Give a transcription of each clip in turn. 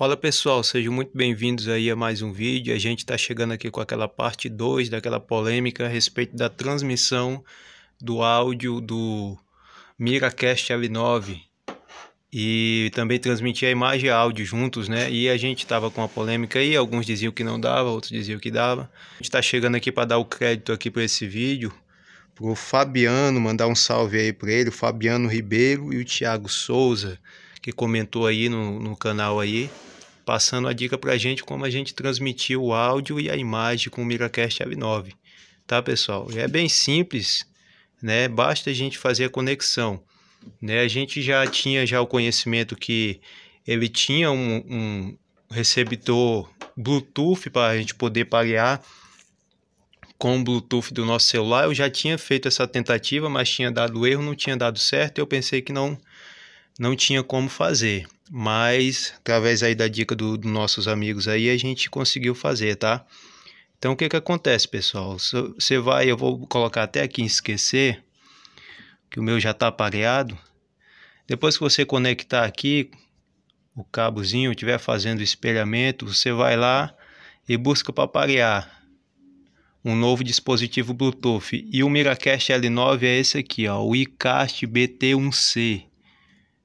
Fala pessoal, sejam muito bem-vindos aí a mais um vídeo. A gente está chegando aqui com aquela parte 2 daquela polêmica a respeito da transmissão do áudio do Miracast L9 e também transmitir a imagem e áudio juntos, né? E a gente estava com uma polêmica aí, alguns diziam que não dava, outros diziam que dava. A gente está chegando aqui para dar o crédito aqui para esse vídeo, para o Fabiano, mandar um salve aí para ele, o Fabiano Ribeiro e o Thiago Souza, que comentou aí no, no canal aí passando a dica para a gente como a gente transmitir o áudio e a imagem com o Miracast L9, tá pessoal? É bem simples, né? Basta a gente fazer a conexão, né? A gente já tinha já o conhecimento que ele tinha um, um receptor Bluetooth para a gente poder parear com o Bluetooth do nosso celular. Eu já tinha feito essa tentativa, mas tinha dado erro, não tinha dado certo. Eu pensei que não não tinha como fazer, mas através aí da dica dos do nossos amigos aí a gente conseguiu fazer, tá? Então o que que acontece, pessoal? Você vai, eu vou colocar até aqui em esquecer, que o meu já está pareado. Depois que você conectar aqui o cabozinho, estiver fazendo o espelhamento, você vai lá e busca para parear um novo dispositivo Bluetooth. E o Miracast L9 é esse aqui, ó, o iCast BT1C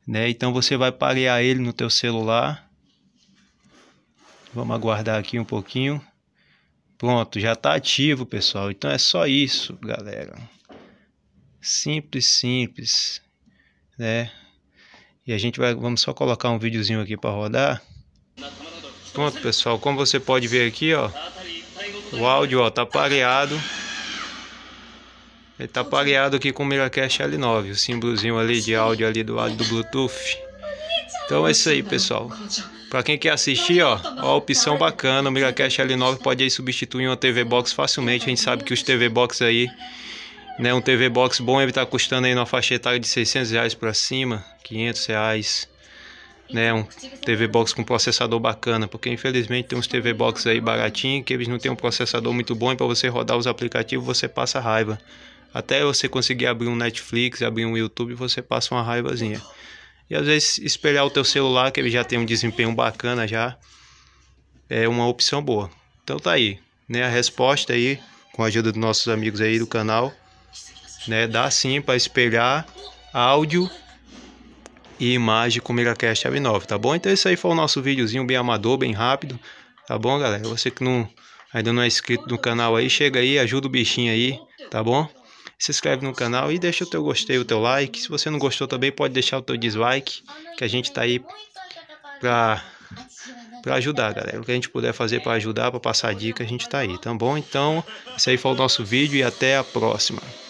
né? Então você vai parear ele no teu celular. Vamos aguardar aqui um pouquinho. Pronto, já está ativo, pessoal. Então é só isso, galera. Simples, simples, né? E a gente vai, vamos só colocar um videozinho aqui para rodar. Pronto, pessoal, como você pode ver aqui, ó, o áudio ó tá pareado. Ele tá pareado aqui com o Miracast L9, o símbolozinho ali de áudio ali do lado do Bluetooth. Então é isso aí, pessoal. Para quem quer assistir, ó, ó opção bacana, o Miracast L9 pode aí substituir uma TV Box facilmente. A gente sabe que os TV Box aí, né, um TV Box bom, ele tá custando aí na faixa etária de 600 reais para cima, 500 reais, né, um TV Box com processador bacana, porque infelizmente tem uns TV Box aí baratinho que eles não têm um processador muito bom e para você rodar os aplicativos você passa raiva. Até você conseguir abrir um Netflix, abrir um YouTube, você passa uma raivazinha. E às vezes espelhar o teu celular, que ele já tem um desempenho bacana já, é uma opção boa. Então tá aí, né? A resposta aí, com a ajuda dos nossos amigos aí do canal, né? Dá sim para espelhar áudio e imagem com o Miracast M9, tá bom? Então esse aí foi o nosso videozinho bem amador, bem rápido, tá bom, galera? Você que não ainda não é inscrito no canal aí, chega aí, ajuda o bichinho aí, tá bom? se inscreve no canal e deixa o teu gostei, o teu like. Se você não gostou também, pode deixar o teu dislike, que a gente tá aí pra, pra ajudar, galera. O que a gente puder fazer para ajudar, para passar dica, a gente tá aí, tá bom? Então, esse aí foi o nosso vídeo e até a próxima.